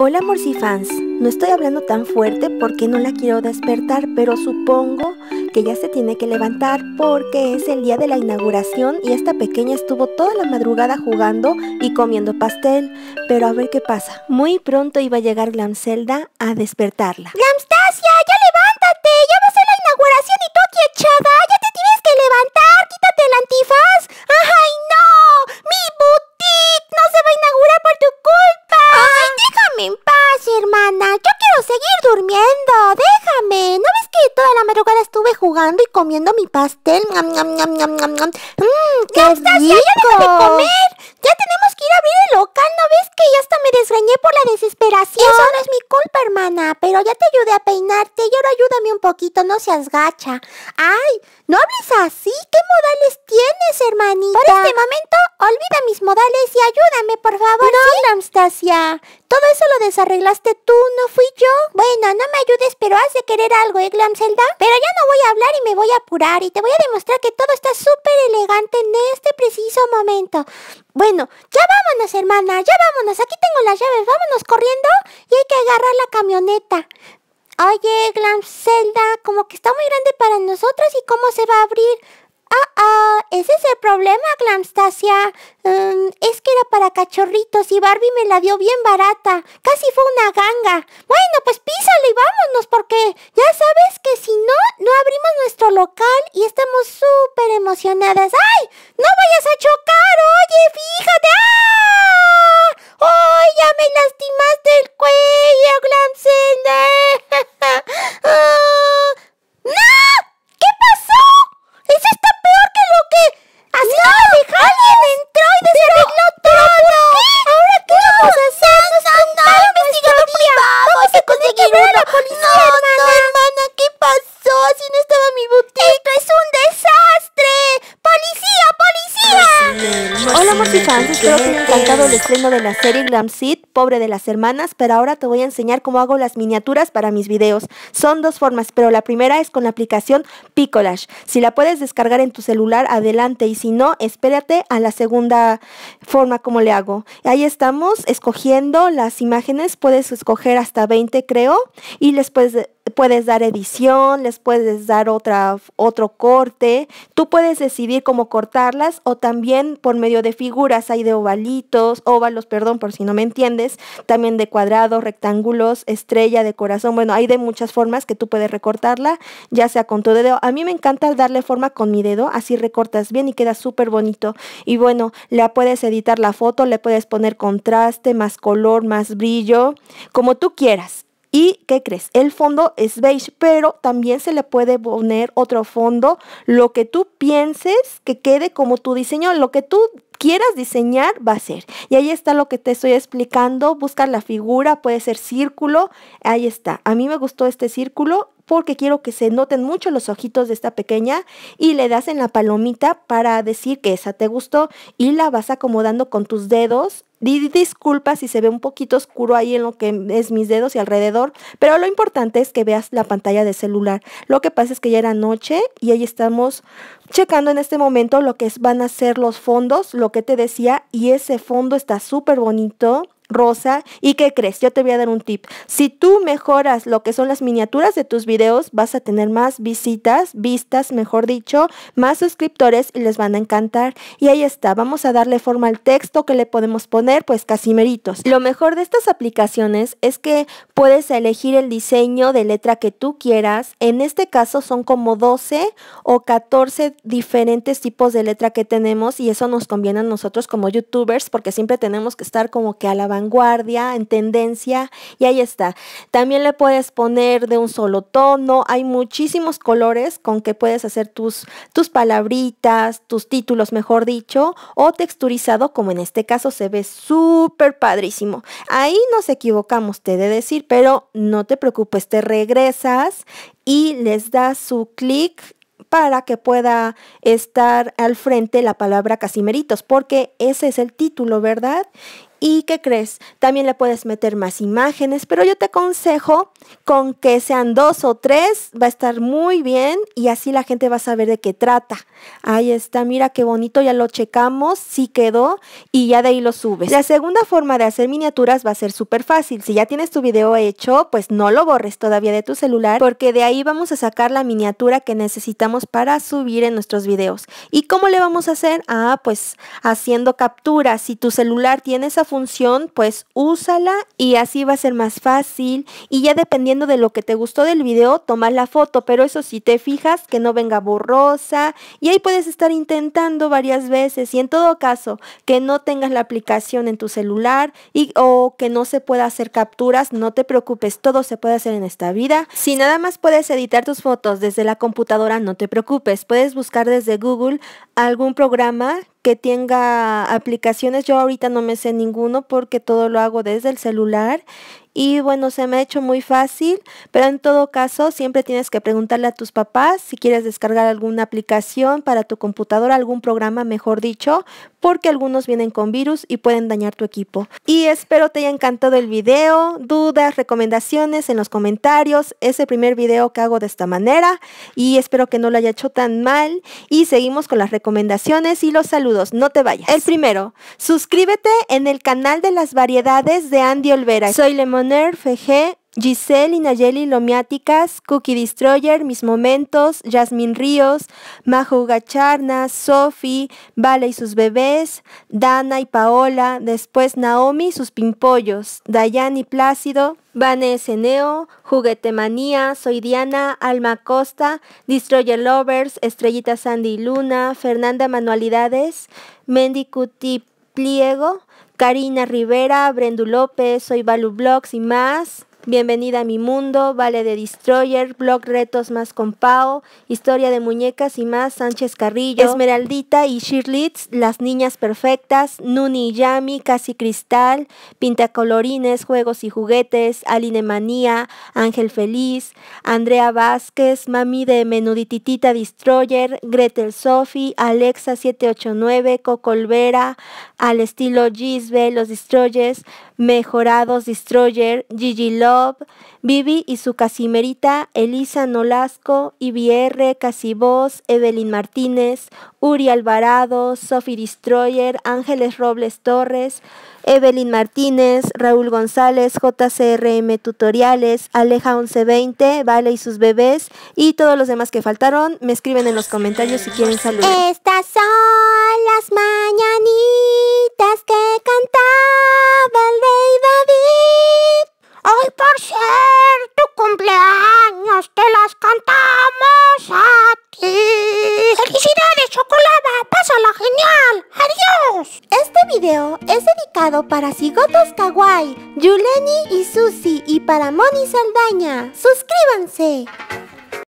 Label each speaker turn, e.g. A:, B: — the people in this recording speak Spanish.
A: Hola fans, no estoy hablando tan fuerte porque no la quiero despertar, pero supongo que ya se tiene que levantar porque es el día de la inauguración y esta pequeña estuvo toda la madrugada jugando y comiendo pastel, pero a ver qué pasa. Muy pronto iba a llegar Glamzelda a despertarla.
B: ¡Glamster! seguir durmiendo. Déjame. ¿No ves que toda la madrugada estuve jugando y comiendo mi pastel? ¡Mmm! ¡Qué estás? Mm, ya de comer! Ya tenemos que ir a abrir el local, ¿no ves que ya hasta me desgañé por la desesperación? Eso no es mi culpa, hermana, pero ya te ayudé a peinarte y ahora ayúdame un poquito, no seas gacha. Ay, no hables así, ¿qué modales tienes, hermanita? Por este momento, olvida mis modales y ayúdame, por favor. No, ¿sí? todo eso lo desarreglaste tú, no fui yo. Bueno, no me ayudes, pero has de querer algo, ¿eh, Glamzelda? Pero ya no voy a hablar y me voy a apurar y te voy a demostrar que todo está súper elegante en este preciso momento. Bueno, ya vámonos, hermana, ya vámonos. Aquí tengo las llaves, vámonos corriendo y hay que agarrar la camioneta. Oye, Glam como que está muy grande para nosotros y cómo se va a abrir. Ah, ese es el problema, Glamstasia. Mm, es que era para cachorritos y Barbie me la dio bien barata. Casi fue una ganga. Bueno, pues písale y vámonos porque ya sabes que si no, no abrimos nuestro local y estamos súper emocionadas. ¡Ay! ¡No vayas a chocar! ¡Oye, fíjate! ¡Ah! ¡Ay, ya me lastimaste el cuello! qué uno. policía, no, hermana. no, hermana, ¿qué pasó? Así no estaba mi boutique. Esto es un
A: desastre. Policía, policía. Hola, Mortifans, espero que llegado el pues. estreno de la serie Glam Seed, Pobre de las Hermanas, pero ahora te voy a enseñar cómo hago las miniaturas para mis videos. Son dos formas, pero la primera es con la aplicación Picolash. Si la puedes descargar en tu celular, adelante, y si no, espérate a la segunda forma como le hago. Ahí estamos escogiendo las imágenes, puedes escoger hasta 20 creo, y después puedes dar edición, les puedes dar otra, otro corte. Tú puedes decidir cómo cortarlas o también por medio de figuras. Hay de ovalitos, óvalos, perdón, por si no me entiendes. También de cuadrados, rectángulos, estrella, de corazón. Bueno, hay de muchas formas que tú puedes recortarla, ya sea con tu dedo. A mí me encanta darle forma con mi dedo, así recortas bien y queda súper bonito. Y bueno, la puedes editar la foto, le puedes poner contraste, más color, más brillo, como tú quieras. ¿Y qué crees? El fondo es beige, pero también se le puede poner otro fondo, lo que tú pienses que quede como tu diseño, lo que tú quieras diseñar va a ser. Y ahí está lo que te estoy explicando, buscar la figura, puede ser círculo, ahí está. A mí me gustó este círculo porque quiero que se noten mucho los ojitos de esta pequeña y le das en la palomita para decir que esa te gustó y la vas acomodando con tus dedos disculpa si se ve un poquito oscuro ahí en lo que es mis dedos y alrededor, pero lo importante es que veas la pantalla de celular. Lo que pasa es que ya era noche y ahí estamos checando en este momento lo que es, van a ser los fondos, lo que te decía, y ese fondo está súper bonito. Rosa. ¿Y qué crees? Yo te voy a dar un tip. Si tú mejoras lo que son las miniaturas de tus videos, vas a tener más visitas, vistas, mejor dicho, más suscriptores y les van a encantar. Y ahí está, vamos a darle forma al texto que le podemos poner, pues casi Lo mejor de estas aplicaciones es que puedes elegir el diseño de letra que tú quieras. En este caso son como 12 o 14 diferentes tipos de letra que tenemos y eso nos conviene a nosotros como youtubers porque siempre tenemos que estar como que a la en tendencia, y ahí está. También le puedes poner de un solo tono, hay muchísimos colores con que puedes hacer tus, tus palabritas, tus títulos, mejor dicho, o texturizado, como en este caso se ve súper padrísimo. Ahí nos equivocamos, te de decir, pero no te preocupes, te regresas y les das su clic para que pueda estar al frente la palabra Casimeritos, porque ese es el título, ¿verdad? ¿Y qué crees? También le puedes meter más imágenes, pero yo te aconsejo con que sean dos o tres, va a estar muy bien y así la gente va a saber de qué trata. Ahí está, mira qué bonito, ya lo checamos, sí quedó y ya de ahí lo subes. La segunda forma de hacer miniaturas va a ser súper fácil. Si ya tienes tu video hecho, pues no lo borres todavía de tu celular porque de ahí vamos a sacar la miniatura que necesitamos para subir en nuestros videos. ¿Y cómo le vamos a hacer? Ah, pues haciendo capturas. Si tu celular tiene esa función, pues úsala y así va a ser más fácil. Y ya dependiendo de lo que te gustó del video, tomas la foto, pero eso sí, te fijas que no venga borrosa y ahí puedes estar intentando varias veces y en todo caso que no tengas la aplicación en tu celular y o que no se pueda hacer capturas, no te preocupes, todo se puede hacer en esta vida. Si nada más puedes editar tus fotos desde la computadora, no te preocupes, puedes buscar desde Google algún programa que tenga aplicaciones. Yo ahorita no me sé ninguno porque todo lo hago desde el celular y bueno, se me ha hecho muy fácil, pero en todo caso siempre tienes que preguntarle a tus papás si quieres descargar alguna aplicación para tu computadora, algún programa, mejor dicho, porque algunos vienen con virus y pueden dañar tu equipo. Y espero te haya encantado el video, dudas, recomendaciones en los comentarios, es el primer video que hago de esta manera y espero que no lo haya hecho tan mal y seguimos con las recomendaciones y los saludos, no te vayas. El primero, suscríbete en el canal de las variedades de Andy Olvera. Soy Lemon Nerf, Giselle y Nayeli Lomiáticas, Cookie Destroyer, Mis Momentos, Jasmine Ríos, Majo Gacharna, Sofi, Vale y sus bebés, Dana y Paola, después Naomi y sus pimpollos, Dayani Plácido, Vanessa Neo, Juguetemanía, Soy Diana, Alma Costa, Destroyer Lovers, Estrellita Sandy y Luna, Fernanda Manualidades, Mendy Cuti Pliego, Karina Rivera, Brendu López, Soy Balu Blogs y más. Bienvenida a mi mundo, Vale de Destroyer, Blog Retos más con Pau, Historia de Muñecas y más, Sánchez Carrillo, Esmeraldita y Shirlitz, Las Niñas Perfectas, Nuni y Yami, Casi Cristal, Pintacolorines, Juegos y Juguetes, Aline Manía Ángel Feliz, Andrea Vázquez, Mami de Menudititita Destroyer, Gretel Sophie, Alexa 789, Coco Olvera Al Estilo Gisbe, Los Destroyers, Mejorados Destroyer, Gigi Love, Vivi y su casimerita, Elisa Nolasco, IBR, Casibos, Evelyn Martínez, Uri Alvarado, Sophie Destroyer, Ángeles Robles Torres, Evelyn Martínez, Raúl González, JCRM Tutoriales, Aleja 1120, Vale y sus bebés y todos los demás que faltaron, me escriben en los comentarios si quieren saludar.
B: Estas son las mañanitas que cantamos ser tu cumpleaños, te las cantamos a ti. ¡Felicidades, chocolada! ¡Pásala genial! ¡Adiós! Este video es dedicado para Cigotos Kawaii, Yuleni y Susi y para Moni Saldaña. ¡Suscríbanse!